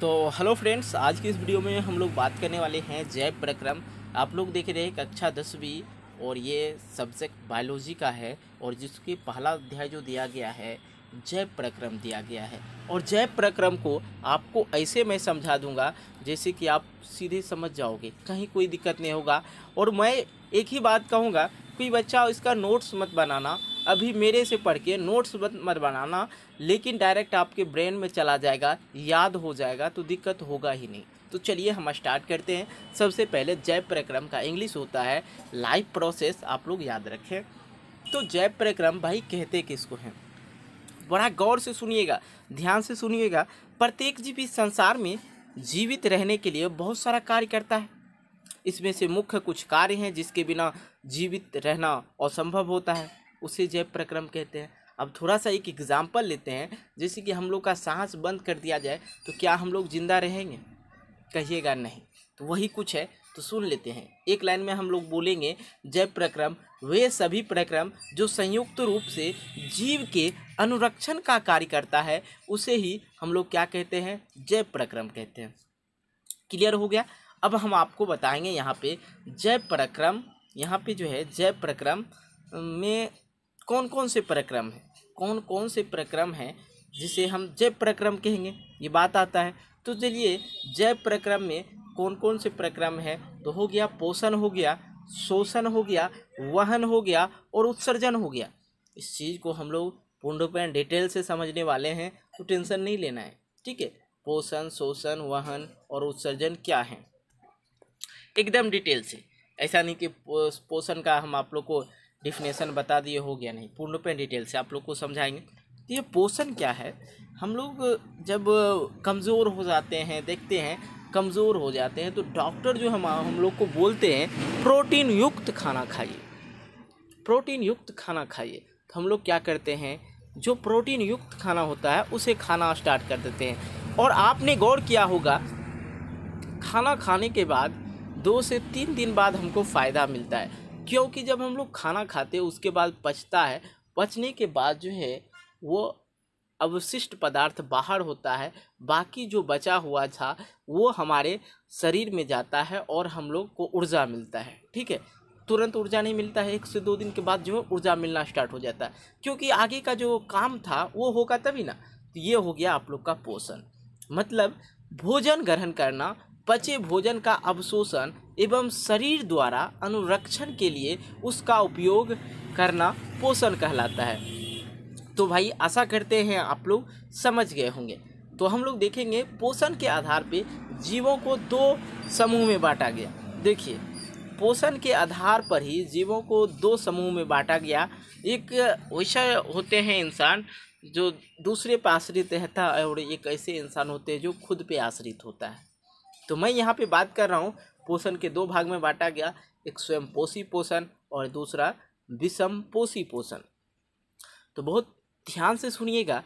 तो hello friends आज की इस वीडियो में हम लोग बात करने वाले हैं जैव प्रक्रम आप लोग देख रहे हैं कक्षा दसवीं और ये सब्जेक्ट बायोलॉजी का है और जिसके पहला अध्याय जो दिया गया है जैव प्रक्रम दिया गया है और जैव प्रक्रम को आपको ऐसे मैं समझा दूंगा जैसे कि आप सीधे समझ जाओगे कहीं कोई दिक्कत नहीं होगा और मैं एक ही बात कहूँगा कोई बच्चा इसका नोट्स मत बनाना अभी मेरे से पढ़ के नोट्स मत बनाना लेकिन डायरेक्ट आपके ब्रेन में चला जाएगा याद हो जाएगा तो दिक्कत होगा ही नहीं तो चलिए हम स्टार्ट करते हैं सबसे पहले जैव प्रक्रम का इंग्लिश होता है लाइफ प्रोसेस आप लोग याद रखें तो जैव प्रक्रम भाई कहते किसको हैं बड़ा गौर से सुनिएगा ध्यान से सुनिएगा प्रत्येक जीव इस संसार में जीवित रहने के लिए बहुत सारा कार्य करता है इसमें से मुख्य कुछ कार्य हैं जिसके बिना जीवित रहना असंभव होता है उसे जैव प्रक्रम कहते हैं अब थोड़ा सा एक एग्ज़ाम्पल लेते हैं जैसे कि हम लोग का सांस बंद कर दिया जाए तो क्या हम लोग ज़िंदा रहेंगे कहिएगा नहीं तो वही कुछ है तो सुन लेते हैं एक लाइन में हम लोग बोलेंगे जैव प्रक्रम वे सभी प्रक्रम जो संयुक्त रूप से जीव के अनुरक्षण का कार्य करता है उसे ही हम लोग क्या कहते हैं जैव प्रक्रम कहते हैं क्लियर हो गया अब हम आपको बताएंगे यहाँ पे जैव प्रक्रम यहाँ पे जो है जैव प्रक्रम में कौन कौन से प्रक्रम हैं कौन कौन से प्रक्रम हैं जिसे हम जैव प्रक्रम कहेंगे ये बात आता है तो चलिए जैव प्रक्रम में कौन कौन से प्रक्रम है तो हो गया पोषण हो गया शोषण हो गया वहन हो गया और उत्सर्जन हो गया इस चीज़ को हम लोग पूर्ण रूप में डिटेल से समझने वाले हैं तो टेंशन नहीं लेना है ठीक है पोषण शोषण वहन और उत्सर्जन क्या है एकदम डिटेल से ऐसा नहीं कि पोषण का हम आप लोग को डिफिनेशन बता दिए हो गया नहीं पूर्ण पे डिटेल से आप लोग को समझाएंगे तो ये पोषण क्या है हम लोग जब कमज़ोर हो जाते हैं देखते हैं कमज़ोर हो जाते हैं तो डॉक्टर जो हम हम लोग को बोलते हैं प्रोटीन युक्त खाना खाइए प्रोटीन युक्त खाना खाइए तो हम लोग क्या करते हैं जो प्रोटीन युक्त खाना होता है उसे खाना स्टार्ट कर देते हैं और आपने गौर किया होगा खाना खाने के बाद दो से तीन दिन बाद हमको फ़ायदा मिलता है क्योंकि जब हम लोग खाना खाते हैं उसके बाद पचता है पचने के बाद जो है वो अवशिष्ट पदार्थ बाहर होता है बाकी जो बचा हुआ था वो हमारे शरीर में जाता है और हम लोग को ऊर्जा मिलता है ठीक है तुरंत ऊर्जा नहीं मिलता है एक से दो दिन के बाद जो है ऊर्जा मिलना स्टार्ट हो जाता है क्योंकि आगे का जो काम था वो होगा तभी ना तो ये हो गया आप लोग का पोषण मतलब भोजन ग्रहण करना पचे भोजन का अवशोषण एवं शरीर द्वारा अनुरक्षण के लिए उसका उपयोग करना पोषण कहलाता है तो भाई आशा करते हैं आप लोग समझ गए होंगे तो हम लोग देखेंगे पोषण के आधार पे जीवों को दो समूह में बांटा गया देखिए पोषण के आधार पर ही जीवों को दो समूह में बांटा गया एक वैसा होते हैं इंसान जो दूसरे पर आश्रित रहता है और एक ऐसे इंसान होते हैं जो खुद पे आश्रित होता है तो मैं यहाँ पे बात कर रहा हूँ पोषण के दो भाग में बांटा गया एक स्वयंपोषी पोषण और दूसरा विषमपोषी पोषण तो बहुत ध्यान से सुनिएगा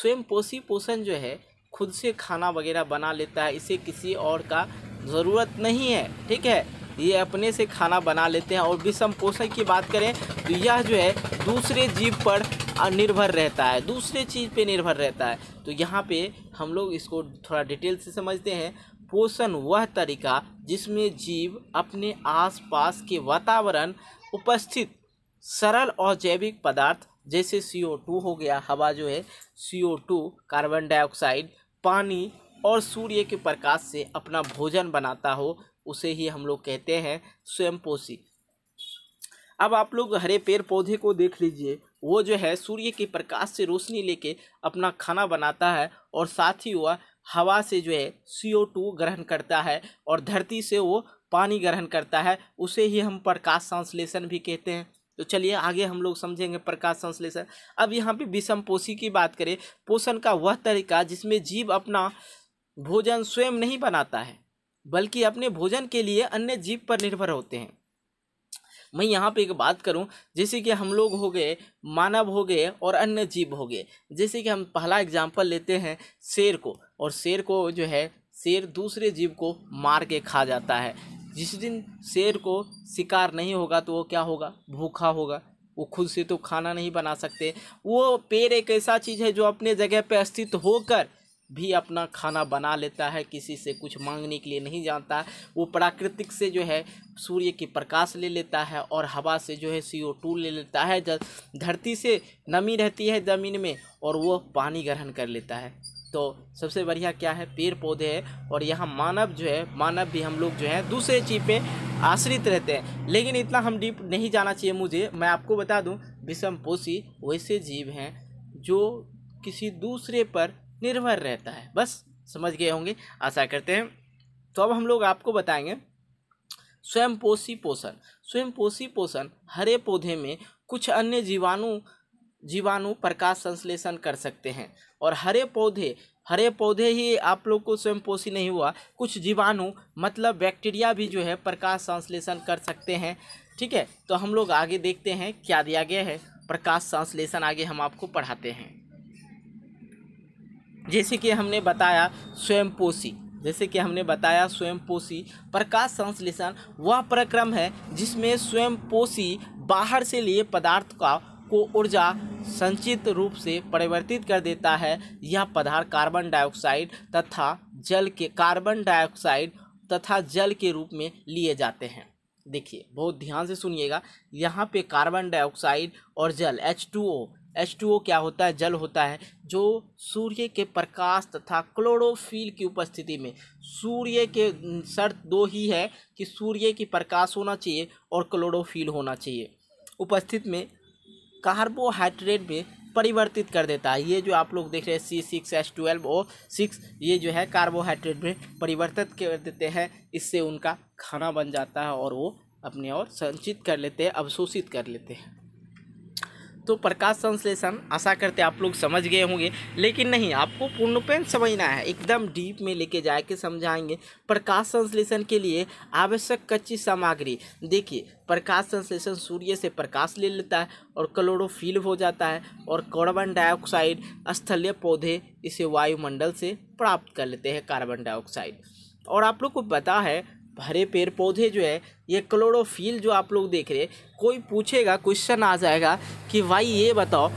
स्वयंपोषी पोषण जो है खुद से खाना वगैरह बना लेता है इसे किसी और का ज़रूरत नहीं है ठीक है ये अपने से खाना बना लेते हैं और विषम पोषण की बात करें तो यह जो है दूसरे जीव पर निर्भर रहता है दूसरे चीज़ पे निर्भर रहता है तो यहाँ पे हम लोग इसको थोड़ा डिटेल से समझते हैं पोषण वह तरीका जिसमें जीव अपने आसपास के वातावरण उपस्थित सरल और जैविक पदार्थ जैसे सी ओ टू हो गया हवा जो है C O two carbon dioxide पानी और सूर्य के प्रकाश से अपना भोजन बनाता हो उसे ही हम लोग कहते हैं स्वयंपोषी अब आप लोग हरे पेड़ पौधे को देख लीजिए वो जो है सूर्य के प्रकाश से रोशनी लेके अपना खाना बनाता है और साथ ही वह हवा से जो है सी ओ टू ग्रहण करता है और धरती से वो पानी ग्रहण करता है उसे ही हम प्रकाश संश्लेषण भी कहते हैं तो चलिए आगे हम लोग समझेंगे प्रकाश संश्लेषण अब यहाँ पे विषम पोषी की बात करें पोषण का वह तरीका जिसमें जीव अपना भोजन स्वयं नहीं बनाता है बल्कि अपने भोजन के लिए अन्य जीव पर निर्भर होते हैं मैं यहाँ पे एक बात करूँ जैसे कि हम लोग हो गए मानव हो गए और अन्य जीव हो गए जैसे कि हम पहला एग्जाम्पल लेते हैं शेर को और शेर को जो है शेर दूसरे जीव को मार के खा जाता है जिस दिन शेर को शिकार नहीं होगा तो वो क्या होगा भूखा होगा वो खुद से तो खाना नहीं बना सकते वो पेड़ एक ऐसा चीज़ है जो अपने जगह पे अस्तित्व होकर भी अपना खाना बना लेता है किसी से कुछ मांगने के लिए नहीं जाता वो प्राकृतिक से जो है सूर्य की प्रकाश ले लेता है और हवा से जो है सी ओ टू ले लेता है जब धरती से नमी रहती है ज़मीन में और वो पानी ग्रहण कर लेता है तो सबसे बढ़िया क्या है पेड़ पौधे है और यहाँ मानव जो है मानव भी हम लोग जो है दूसरे चीज़ पे आश्रित रहते हैं लेकिन इतना हम डीप नहीं जाना चाहिए मुझे मैं आपको बता दूँ विषम पोषी वैसे जीव हैं जो किसी दूसरे पर निर्भर रहता है बस समझ गए होंगे आशा करते हैं तो अब हम लोग आपको बताएंगे स्वयंपोषी पोषण स्वयंपोषी पोषण हरे पौधे में कुछ अन्य जीवाणु जीवाणु प्रकाश संश्लेषण कर सकते हैं और हरे पौधे हरे पौधे ही आप लोग को स्वयंपोषी नहीं हुआ कुछ जीवाणु मतलब बैक्टीरिया भी जो है प्रकाश संश्लेषण कर सकते हैं ठीक है तो हम लोग आगे देखते हैं क्या दिया गया है प्रकाश संश्लेषण आगे हम आपको पढ़ाते हैं जैसे कि हमने बताया स्वयंपोषी जैसे कि हमने बताया स्वयंपोषी प्रकाश संश्लेषण वह प्रक्रम है जिसमें स्वयंपोषी बाहर से लिए पदार्थ का को ऊर्जा संचित रूप से परिवर्तित कर देता है यह पदार्थ कार्बन डाइऑक्साइड तथा जल के कार्बन डाइऑक्साइड तथा जल के रूप में लिए जाते हैं देखिए बहुत ध्यान से सुनिएगा यहाँ पे कार्बन डाइऑक्साइड और जल H two O H two O क्या होता है जल होता है जो सूर्य के प्रकाश तथा क्लोरोफिल की उपस्थिति में सूर्य के शर्त दो ही है कि सूर्य की प्रकाश होना चाहिए और क्लोरोफिल होना चाहिए उपस्थित में कार्बोहाइड्रेट में परिवर्तित कर देता है ये जो आप लोग देख रहे हैं C six H twelve O six ये जो है कार्बोहाइड्रेट में परिवर्तित कर देते हैं इससे उनका खाना बन जाता है और वो अपने और संचित कर लेते हैं अवशोषित कर लेते हैं तो प्रकाश संश्लेषण आशा करते आप लोग समझ गए होंगे लेकिन नहीं आपको पूर्णपेन समझना है एकदम डीप में लेके जा के समझाएंगे प्रकाश संश्लेषण के लिए आवश्यक कच्ची सामग्री देखिए प्रकाश संश्लेषण सूर्य से प्रकाश ले लेता है और क्लोरोफिल हो जाता है और कार्बन डाइऑक्साइड स्थलीय पौधे इसे वायुमंडल से प्राप्त कर लेते हैं कार्बन डाइऑक्साइड और आप लोग को पता है हरे पेड़ पौधे जो है ये क्लोरोफिल जो आप लोग देख रहे हैं कोई पूछेगा क्वेश्चन आ जाएगा कि भाई ये बताओ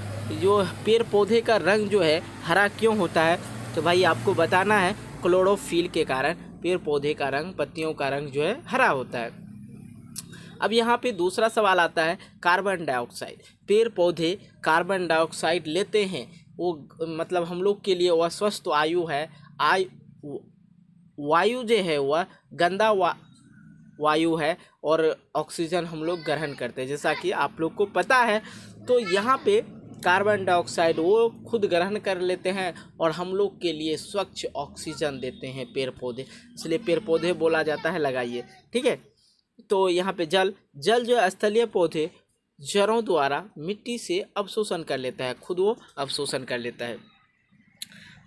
जो पेड़ पौधे का रंग जो है हरा क्यों होता है तो भाई आपको बताना है क्लोरोफिल के कारण पेड़ पौधे का रंग पत्तियों का रंग जो है हरा होता है अब यहाँ पे दूसरा सवाल आता है कार्बन डाइऑक्साइड पेड़ पौधे कार्बन डाइऑक्साइड लेते हैं वो मतलब हम लोग के लिए वह स्वस्थ आयु है आयु वायु जो है वह वा, गंदा वा वायु है और ऑक्सीजन हम लोग ग्रहण करते हैं जैसा कि आप लोग को पता है तो यहाँ पे कार्बन डाइऑक्साइड वो खुद ग्रहण कर लेते हैं और हम लोग के लिए स्वच्छ ऑक्सीजन देते हैं पेड़ पौधे इसलिए पेड़ पौधे बोला जाता है लगाइए ठीक है तो यहाँ पे जल जल जो स्थलीय पौधे जड़ों द्वारा मिट्टी से अवशोषण कर लेता है खुद वो अवशोषण कर लेता है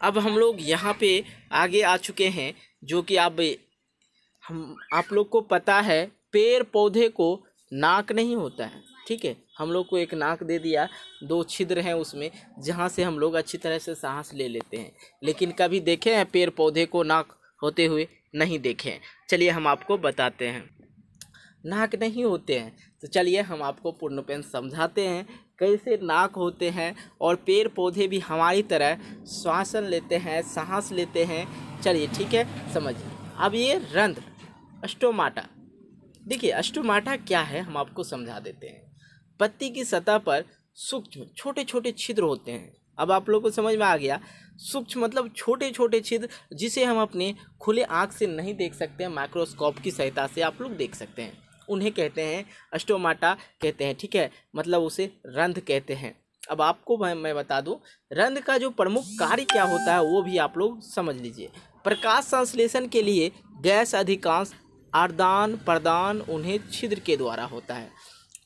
अब हम लोग यहाँ पे आगे आ चुके हैं जो कि आप हम आप लोग को पता है पेड़ पौधे को नाक नहीं होता है ठीक है हम लोग को एक नाक दे दिया दो छिद्र हैं उसमें जहाँ से हम लोग अच्छी तरह से सांस ले लेते हैं लेकिन कभी देखे हैं पेड़ पौधे को नाक होते हुए नहीं देखे हैं चलिए हम आपको बताते हैं नाक नहीं होते हैं तो चलिए हम आपको पूर्णपेन समझाते हैं कैसे नाक होते हैं और पेड़ पौधे भी हमारी तरह श्वासन लेते हैं सांस लेते हैं चलिए ठीक है समझिए अब ये रंध्र अष्टोमाटा देखिए अष्टोमाटा क्या है हम आपको समझा देते हैं पत्ती की सतह पर सूक्ष्म छोटे छोटे छिद्र होते हैं अब आप लोग को समझ में आ गया सूक्ष्म मतलब छोटे छोटे छिद्र जिसे हम अपने खुले आँख से नहीं देख सकते माइक्रोस्कोप की सहायता से आप लोग देख सकते हैं उन्हें कहते हैं अष्टोमाटा कहते हैं ठीक है मतलब उसे रंध कहते हैं अब आपको मैं बता दूं रंध का जो प्रमुख कार्य क्या होता है वो भी आप लोग समझ लीजिए प्रकाश संश्लेषण के लिए गैस अधिकांश आर्दान प्रदान उन्हें छिद्र के द्वारा होता है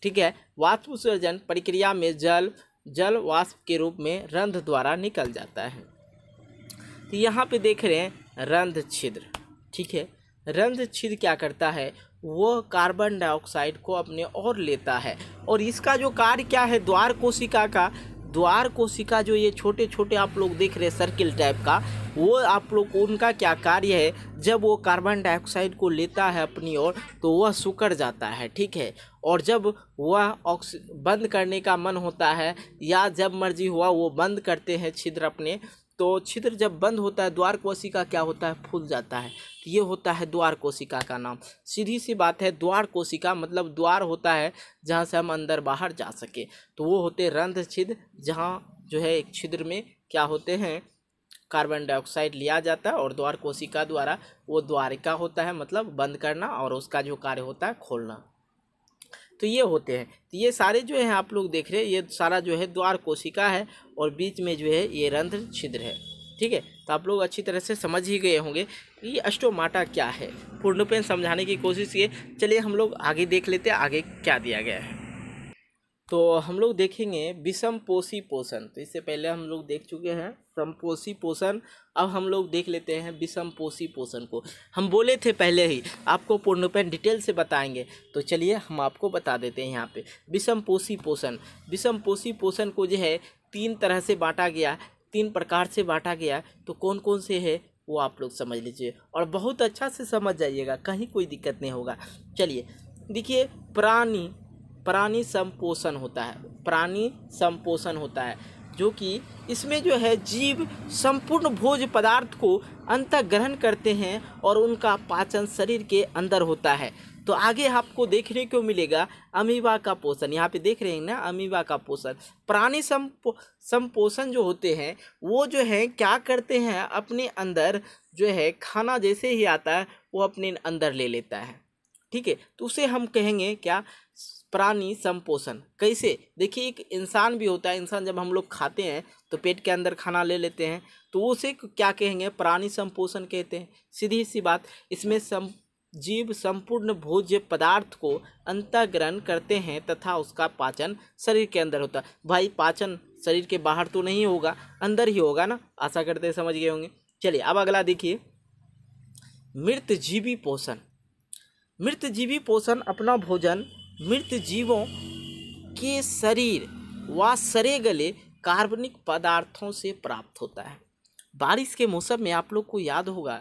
ठीक है वाष्प उत्सर्जन प्रक्रिया में जल जल वाष्प के रूप में रंध द्वारा निकल जाता है तो यहाँ पे देख रहे हैं रंध छिद्र ठीक है रंध छिद्र क्या करता है वह कार्बन डाइऑक्साइड को अपने और लेता है और इसका जो कार्य क्या है द्वार कोशिका का द्वार कोशिका जो ये छोटे छोटे आप लोग देख रहे हैं सर्किल टाइप का वो आप लोग उनका क्या कार्य है जब वो कार्बन डाइऑक्साइड को लेता है अपनी ओर तो वह सुकड़ जाता है ठीक है और जब वह ऑक्स बंद करने का मन होता है या जब मर्जी हुआ वो बंद करते हैं छिद्र अपने तो छिद्र जब बंद होता है द्वार कोशिका क्या होता है फूल जाता है तो ये होता है द्वार कोशिका का नाम सीधी सी बात है द्वार कोशिका मतलब द्वार होता है जहाँ से हम अंदर बाहर जा सके तो वो होते रंध्र छिद्र जहाँ जो है एक छिद्र में क्या होते हैं कार्बन डाइऑक्साइड लिया जाता है और द्वार कोशिका द्वारा वो द्वारिका होता है मतलब बंद करना और उसका जो कार्य होता है खोलना तो ये होते हैं तो ये सारे जो है आप लोग देख रहे हैं ये सारा जो है द्वार कोशिका है और बीच में जो है ये रंध्र छिद्र है ठीक है तो आप लोग अच्छी तरह से समझ ही गए होंगे कि अष्टोमाटा क्या है पूर्णपेन समझाने की कोशिश किए चलिए हम लोग आगे देख लेते हैं आगे क्या दिया गया है तो हम लोग देखेंगे विषम पोषी पोषण तो इससे पहले हम लोग देख चुके हैं समपोषी पोषण अब हम लोग देख लेते हैं विषम पोषी पोषण को हम बोले थे पहले ही आपको पूर्णपेन डिटेल से बताएंगे तो चलिए हम आपको बता देते हैं यहाँ पे पोषी पोषण विषम पोषी पोषण को जो है तीन तरह से बांटा गया तीन प्रकार से बांटा गया तो कौन कौन से है वो आप लोग समझ लीजिए और बहुत अच्छा से समझ जाइएगा कहीं कोई दिक्कत नहीं होगा चलिए देखिए प्राणी प्राणी संपोषण होता है प्राणी संपोषण होता है जो कि इसमें जो है जीव संपूर्ण भोज पदार्थ को अंत ग्रहण करते हैं और उनका पाचन शरीर के अंदर होता है तो आगे आपको देखने को मिलेगा अमीबा का पोषण यहाँ पे देख रहे हैं ना अमीबा का पोषण प्राणी संपोषण जो होते हैं वो जो है क्या करते हैं अपने अंदर जो है खाना जैसे ही आता है वो अपने अंदर ले लेता है ठीक है तो उसे हम कहेंगे क्या प्राणी संपोषण कैसे देखिए एक इंसान भी होता है इंसान जब हम लोग खाते हैं तो पेट के अंदर खाना ले लेते हैं तो उसे क्या कहेंगे प्राणी संपोषण कहते हैं सीधी सी बात इसमें सम जीव संपूर्ण भोज्य पदार्थ को अंतग्रहण करते हैं तथा उसका पाचन शरीर के अंदर होता है भाई पाचन शरीर के बाहर तो नहीं होगा अंदर ही होगा ना आशा करते समझ गए होंगे चलिए अब अगला देखिए मृत जीवी पोषण जीवी पोषण अपना भोजन मृत जीवों के शरीर व सरे गले कार्बनिक पदार्थों से प्राप्त होता है बारिश के मौसम में आप लोग को याद होगा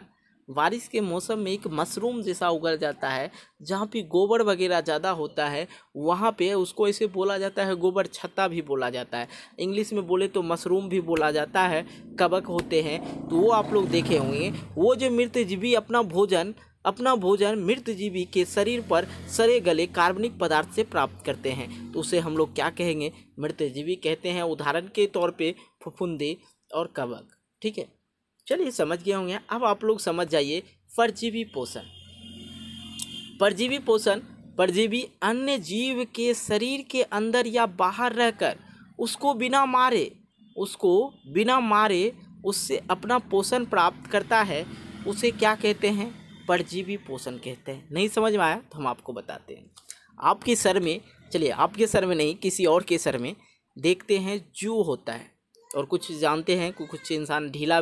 बारिश के मौसम में एक मशरूम जैसा उगल जाता है जहाँ पे गोबर वगैरह ज़्यादा होता है वहाँ पे उसको ऐसे बोला जाता है गोबर छत्ता भी बोला जाता है इंग्लिश में बोले तो मशरूम भी बोला जाता है कबक होते हैं तो वो आप लोग देखे होंगे वो जो जीवी अपना भोजन अपना भोजन मृत जीवी के शरीर पर सरे गले कार्बनिक पदार्थ से प्राप्त करते हैं तो उसे हम लोग क्या कहेंगे मृत जीवी कहते हैं उदाहरण के तौर पे फफुंदे और कवक ठीक है चलिए समझ गए होंगे अब आप लोग समझ जाइए परजीवी पोषण परजीवी पोषण परजीवी अन्य जीव के शरीर के अंदर या बाहर रहकर उसको बिना मारे उसको बिना मारे उससे अपना पोषण प्राप्त करता है उसे क्या कहते हैं परजीवी पोषण कहते हैं नहीं समझ में आया तो हम आपको बताते हैं आपके सर में चलिए आपके सर में नहीं किसी और के सर में देखते हैं जू होता है और कुछ जानते हैं कुछ इंसान ढीला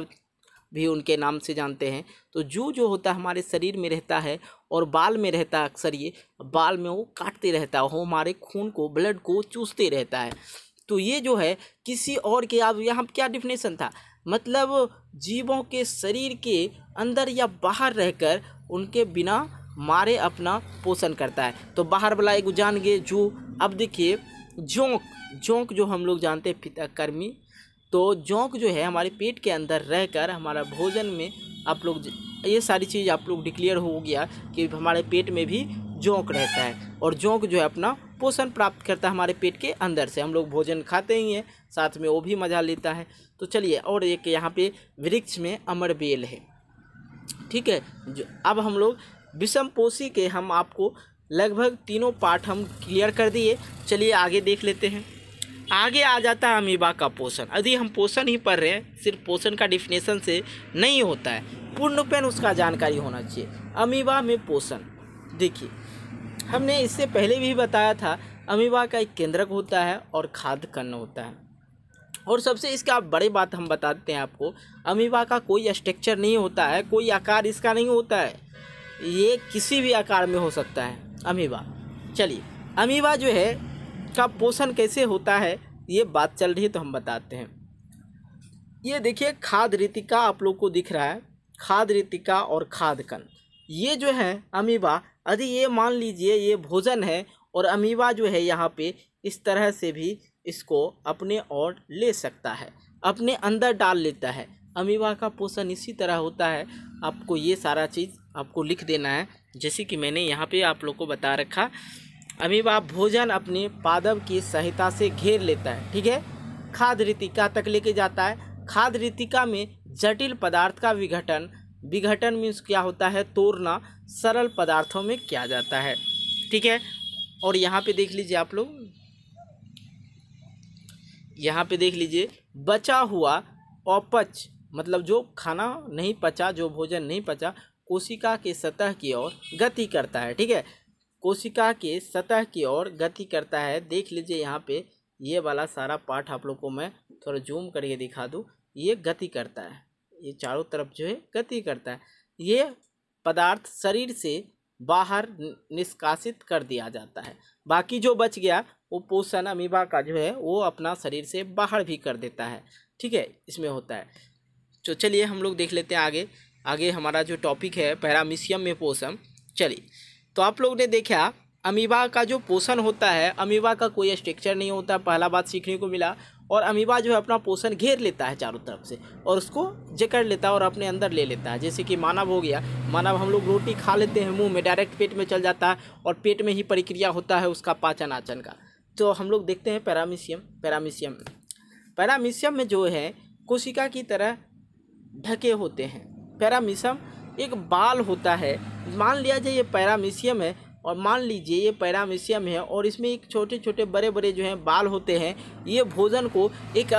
भी उनके नाम से जानते हैं तो जू जो होता है हमारे शरीर में रहता है और बाल में रहता है अक्सर ये बाल में वो काटते रहता है वो हमारे खून को ब्लड को चूसते रहता है तो ये जो है किसी और के अब यहाँ क्या डिफिनेशन था मतलब जीवों के शरीर के अंदर या बाहर रहकर उनके बिना मारे अपना पोषण करता है तो बाहर वाला एक जान गए जो अब देखिए जोंक जोंक जो हम लोग जानते हैं पिताकर्मी तो जोंक जो है हमारे पेट के अंदर रहकर हमारा भोजन में आप लोग ये सारी चीज़ आप लोग डिक्लेयर हो गया कि हमारे पेट में भी जोंक रहता है और जोंक जो है अपना पोषण प्राप्त करता है हमारे पेट के अंदर से हम लोग भोजन खाते ही हैं साथ में वो भी मज़ा लेता है तो चलिए और एक यहाँ पे वृक्ष में अमर बेल है ठीक है जो अब हम लोग विषम पोषी के हम आपको लगभग तीनों पार्ट हम क्लियर कर दिए चलिए आगे देख लेते हैं आगे आ जाता है अमीबा का पोषण यदि हम पोषण ही पढ़ रहे हैं सिर्फ पोषण का डिफिनेशन से नहीं होता है पूर्णपेन उसका जानकारी होना चाहिए अमीबा में पोषण देखिए हमने इससे पहले भी बताया था अमीबा का एक केंद्रक होता है और खाद्य कर्ण होता है और सबसे इसका बड़े बात हम बताते हैं आपको अमीबा का कोई स्ट्रक्चर नहीं होता है कोई आकार इसका नहीं होता है ये किसी भी आकार में हो सकता है अमीबा चलिए अमीबा जो है का पोषण कैसे होता है ये बात चल रही है तो हम बताते हैं ये देखिए खाद रीतिका आप लोग को दिख रहा है खाद रीतिका और खाद कन ये जो है अमीबा यदि ये मान लीजिए ये भोजन है और अमीबा जो है यहाँ पे इस तरह से भी इसको अपने और ले सकता है अपने अंदर डाल लेता है अमीबा का पोषण इसी तरह होता है आपको ये सारा चीज़ आपको लिख देना है जैसे कि मैंने यहाँ पे आप लोग को बता रखा अमीबा भोजन अपने पादव की सहायता से घेर लेता है ठीक है खाद रितिका तक लेके जाता है खाद रितिका में जटिल पदार्थ का विघटन विघटन मीन्स क्या होता है तोड़ना सरल पदार्थों में किया जाता है ठीक है और यहाँ पे देख लीजिए आप लोग यहाँ पे देख लीजिए बचा हुआ अपच मतलब जो खाना नहीं पचा जो भोजन नहीं पचा कोशिका के सतह की ओर गति करता है ठीक है कोशिका के सतह की ओर गति करता है देख लीजिए यहाँ पे ये वाला सारा पार्ट आप लोग को मैं थोड़ा जूम करके दिखा दूँ ये गति करता है ये चारों तरफ जो है गति करता है ये पदार्थ शरीर से बाहर निष्कासित कर दिया जाता है बाकी जो बच गया वो पोषण अमीबा का जो है वो अपना शरीर से बाहर भी कर देता है ठीक है इसमें होता है तो चलिए हम लोग देख लेते हैं आगे आगे हमारा जो टॉपिक है पैरामिशियम में पोषण चलिए तो आप लोग ने देखा अमीबा का जो पोषण होता है अमीबा का कोई स्ट्रक्चर नहीं होता पहला बात सीखने को मिला और अमीबा जो है अपना पोषण घेर लेता है चारों तरफ से और उसको जकड़ लेता है और अपने अंदर ले लेता है जैसे कि मानव हो गया मानव हम लोग रोटी खा लेते हैं मुंह में डायरेक्ट पेट में चल जाता है और पेट में ही प्रक्रिया होता है उसका पाचन आचन का तो हम लोग देखते हैं पैरामीशियम पैरामीशियम पैरामीशियम में जो है कोशिका की तरह ढके होते हैं पैरामीशियम एक बाल होता है मान लिया जाए ये पैरामीशियम है और मान लीजिए ये पैरामीशियम है और इसमें एक छोटे छोटे बड़े बड़े जो हैं बाल होते हैं ये भोजन को एक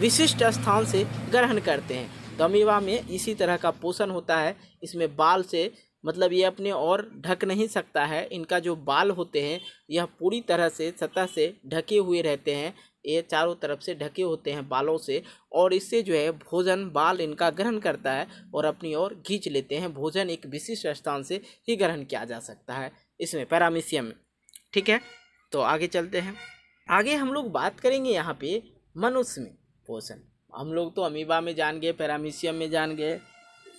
विशिष्ट स्थान से ग्रहण करते हैं दमेवा में इसी तरह का पोषण होता है इसमें बाल से मतलब ये अपने और ढक नहीं सकता है इनका जो बाल होते हैं यह पूरी तरह से सतह से ढके हुए रहते हैं ये चारों तरफ से ढके होते हैं बालों से और इससे जो है भोजन बाल इनका ग्रहण करता है और अपनी ओर खींच लेते हैं भोजन एक विशिष्ट स्थान से ही ग्रहण किया जा सकता है इसमें पैरामिशियम में ठीक है तो आगे चलते हैं आगे हम लोग बात करेंगे यहाँ पे मनुष्य में पोषण हम लोग तो अमीबा में जान गए पैरामिशियम में जान गए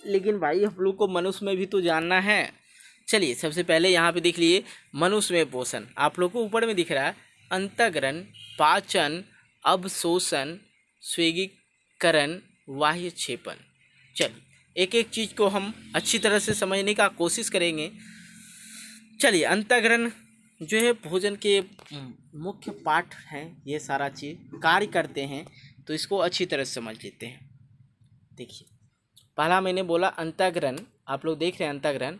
लेकिन भाई हम लोग को मनुष्य में भी तो जानना है चलिए सबसे पहले यहाँ पे देख लिए मनुष्य में पोषण आप लोग को ऊपर में दिख रहा है अंतग्रहण पाचन अवशोषण स्वेगीकरण बाह्य क्षेपण चलिए एक एक चीज़ को हम अच्छी तरह से समझने का कोशिश करेंगे चलिए अंतग्रहण जो है भोजन के मुख्य पाठ हैं ये सारा चीज़ कार्य करते हैं तो इसको अच्छी तरह से समझ लेते हैं देखिए पहला मैंने बोला अंतग्रहण आप लोग देख रहे हैं अंतग्रहण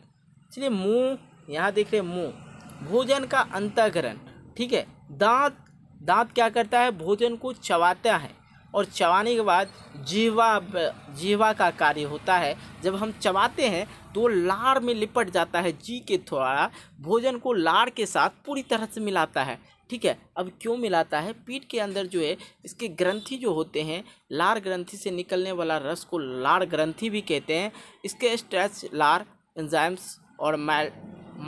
चलिए मुंह यहाँ देख रहे हैं मुंह भोजन का अंतग्रहण ठीक है दांत दांत क्या करता है भोजन को चबाता है और चबाने के बाद जीवा जीवा का कार्य होता है जब हम चबाते हैं तो लार में लिपट जाता है जी के थोड़ा भोजन को लार के साथ पूरी तरह से मिलाता है ठीक है अब क्यों मिलाता है पीठ के अंदर जो है इसके ग्रंथि जो होते हैं लार ग्रंथि से निकलने वाला रस को लार ग्रंथि भी कहते हैं इसके स्ट्रेच लार एंजाइम्स और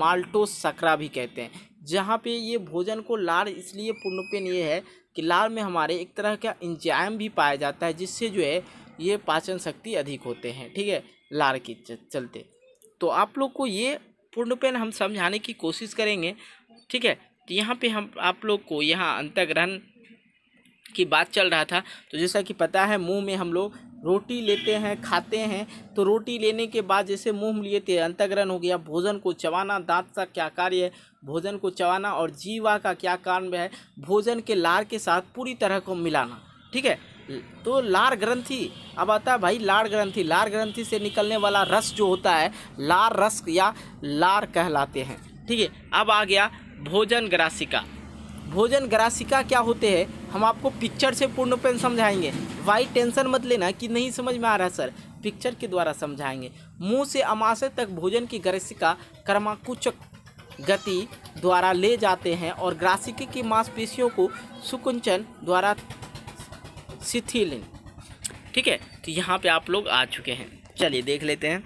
माल्टोस सक्रा भी कहते हैं जहाँ पे ये भोजन को लार इसलिए पूर्णपेन ये है कि लार में हमारे एक तरह का इंजाम भी पाया जाता है जिससे जो है ये पाचन शक्ति अधिक होते हैं ठीक है लार के चलते तो आप लोग को ये पूर्णपेन हम समझाने की कोशिश करेंगे ठीक है तो यहाँ पे हम आप लोग को यहाँ अंतग्रहण की बात चल रहा था तो जैसा कि पता है मुंह में हम लोग रोटी लेते हैं खाते हैं तो रोटी लेने के बाद जैसे मुंह लिए थे अंतग्रहण हो गया भोजन को चबाना दांत का क्या कार्य है भोजन को चबाना और जीवा का क्या कारण है भोजन के लार के साथ पूरी तरह को मिलाना ठीक है तो लार ग्रंथि अब आता है भाई लार ग्रंथि लार ग्रंथि से निकलने वाला रस जो होता है लार रस या लार कहलाते हैं ठीक है अब आ गया भोजन ग्रासिका भोजन ग्रासिका क्या होते हैं हम आपको पिक्चर से पूर्णपेन समझाएंगे वाई टेंशन मत लेना कि नहीं समझ में आ रहा सर पिक्चर के द्वारा समझाएंगे मुंह से अमाशय तक भोजन की ग्रासिका कर्माकुचक गति द्वारा ले जाते हैं और ग्रासिकी की मांसपेशियों को सुकुंचन द्वारा शिथिल ठीक है तो यहाँ पे आप लोग आ चुके हैं चलिए देख लेते हैं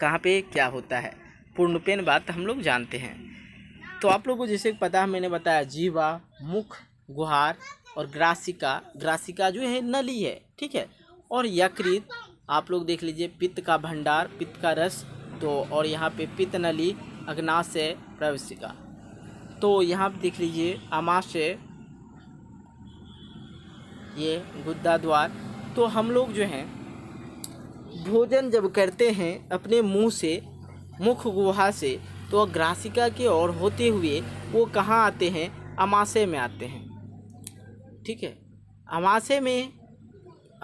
कहाँ पे क्या होता है पूर्णपेन बात हम लोग जानते हैं तो आप लोगों को जैसे पता है मैंने बताया जीवा मुख गुहार और ग्रासिका ग्रासिका जो है नली है ठीक है और यकृत आप लोग देख लीजिए पित्त का भंडार पित्त का रस तो और यहाँ पे पित्त नली अग्नाशय प्रवेशिका तो यहाँ पे देख लीजिए आमाशय ये गुद्दा द्वार तो हम लोग जो हैं भोजन जब करते हैं अपने मुंह से मुख गुहा से तो ग्रासिका के ओर होते हुए वो कहाँ आते हैं अमाशय में आते हैं ठीक है अमाशय में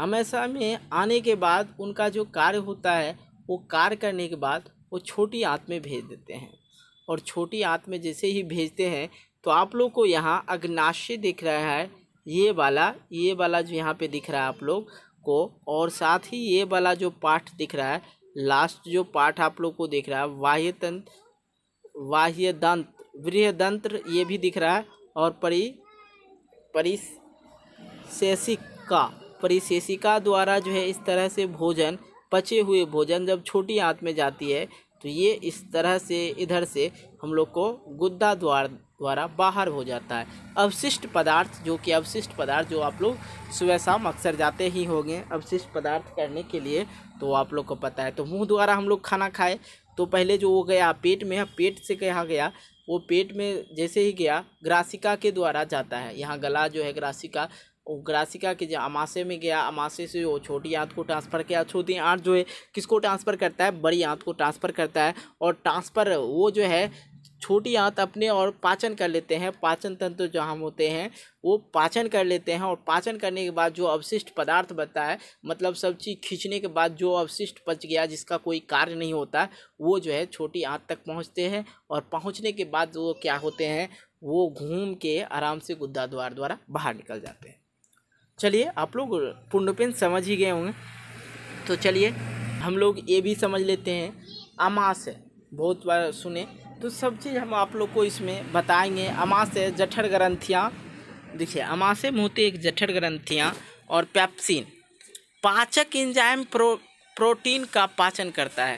हमेशा में आने के बाद उनका जो कार्य होता है वो कार्य करने के बाद वो छोटी आँत में भेज देते हैं और छोटी आँत में जैसे ही भेजते हैं तो आप लोग को यहाँ अग्नाशय दिख रहा है ये वाला ये वाला जो यहाँ पे दिख रहा है आप लोग को और साथ ही ये वाला जो पार्ट दिख रहा है लास्ट जो पार्ट आप लोग को दिख रहा है वाह्य तंत्र बाह्य दंत बृहदंत्र ये भी दिख रहा है और परी परिशेषिका परिशेषिका द्वारा जो है इस तरह से भोजन पचे हुए भोजन जब छोटी आंत में जाती है तो ये इस तरह से इधर से हम लोग को गुद्दा द्वार द्वारा बाहर हो जाता है अवशिष्ट पदार्थ जो कि अवशिष्ट पदार्थ जो आप लोग सुबह शाम अक्सर जाते ही होंगे अवशिष्ट पदार्थ करने के लिए तो आप लोग को पता है तो मुंह द्वारा हम लोग खाना खाए तो पहले जो वो गया पेट में पेट से कहा गया वो पेट में जैसे ही गया ग्रासिका के द्वारा जाता है यहाँ गला जो है ग्रासिका वो ग्रासिका के जो अमाशे में गया अमाशे से वो छोटी आंत को ट्रांसफ़र किया छोटी आंत जो है किसको ट्रांसफ़र करता है बड़ी आंत को ट्रांसफ़र करता है और ट्रांसफ़र वो जो है छोटी आंत अपने और पाचन कर लेते हैं पाचन तंत्र जो हम होते हैं वो पाचन कर लेते हैं और पाचन करने के बाद जो अवशिष्ट पदार्थ बनता है मतलब सब चीज़ खींचने के बाद जो अवशिष्ट पच गया जिसका कोई कार्य नहीं होता वो जो है छोटी आंत तक पहुंचते हैं और पहुंचने के बाद वो क्या होते हैं वो घूम के आराम से गुद्दा द्वार द्वारा बाहर निकल जाते हैं चलिए आप लोग पुण्यपिन समझ ही गए होंगे तो चलिए हम लोग ये भी समझ लेते हैं आमाश है बहुत बार सुने तो सब चीज़ हम आप लोग को इसमें बताएंगे अमास जठर ग्रंथियाँ देखिए अमाशय मोहते एक जठर ग्रंथियाँ और पैप्सिन पाचक इंजाइम प्रो प्रोटीन का पाचन करता है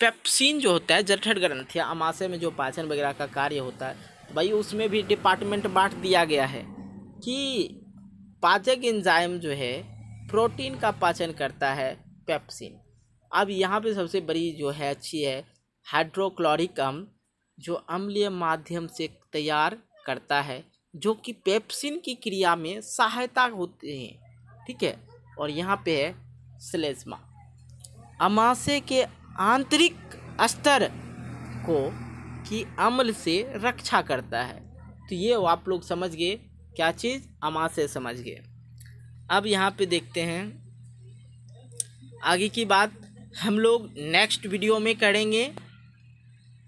पेप्सिन जो होता है जठर ग्रंथियाँ अमाशय में जो पाचन वगैरह का कार्य होता है भाई उसमें भी डिपार्टमेंट बांट दिया गया है कि पाचक इंजाइम जो है प्रोटीन का पाचन करता है पेप्सिन अब यहाँ पे सबसे बड़ी जो है अच्छी है हाइड्रोक्लोरिक अम्ल जो अम्लीय माध्यम से तैयार करता है जो कि पेप्सिन की क्रिया में सहायता होते हैं ठीक है और यहाँ पे है स्लेजमा अमाशे के आंतरिक स्तर को की अम्ल से रक्षा करता है तो ये आप लोग समझ गए क्या चीज़ अमाशय समझ गए अब यहाँ पे देखते हैं आगे की बात हम लोग नेक्स्ट वीडियो में करेंगे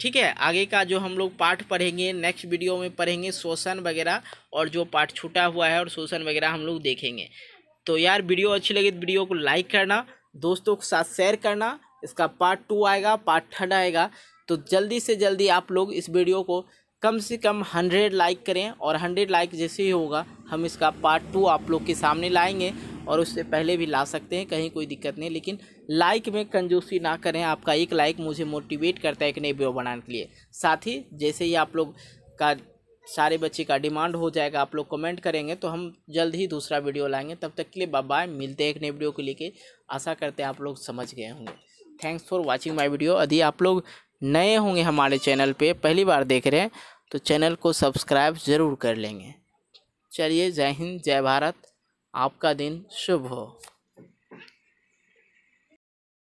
ठीक है आगे का जो हम लोग पाठ पढ़ेंगे नेक्स्ट वीडियो में पढ़ेंगे शोषण वगैरह और जो पाठ छूटा हुआ है और शोषण वगैरह हम लोग देखेंगे तो यार वीडियो अच्छी लगी तो वीडियो को लाइक करना दोस्तों के साथ शेयर करना इसका पार्ट टू आएगा पार्ट थर्ड आएगा तो जल्दी से जल्दी आप लोग इस वीडियो को कम से कम हंड्रेड लाइक करें और हंड्रेड लाइक जैसे ही होगा हम इसका पार्ट टू आप लोग के सामने लाएंगे और उससे पहले भी ला सकते हैं कहीं कोई दिक्कत नहीं लेकिन लाइक में कंजूसी ना करें आपका एक लाइक मुझे मोटिवेट करता है एक नई वीडियो बनाने के लिए साथ ही जैसे ही आप लोग का सारे बच्चे का डिमांड हो जाएगा आप लोग कमेंट करेंगे तो हम जल्द ही दूसरा वीडियो लाएंगे तब तक के लिए बाय मिलते हैं एक नए वीडियो को लेके आशा करते हैं आप लोग समझ गए होंगे thanks for watching my video यदि आप लोग नए होंगे हमारे चैनल पे पहली बार देख रहे हैं तो चैनल को सब्सक्राइब ज़रूर कर लेंगे चलिए जय हिंद जय भारत आपका दिन शुभ हो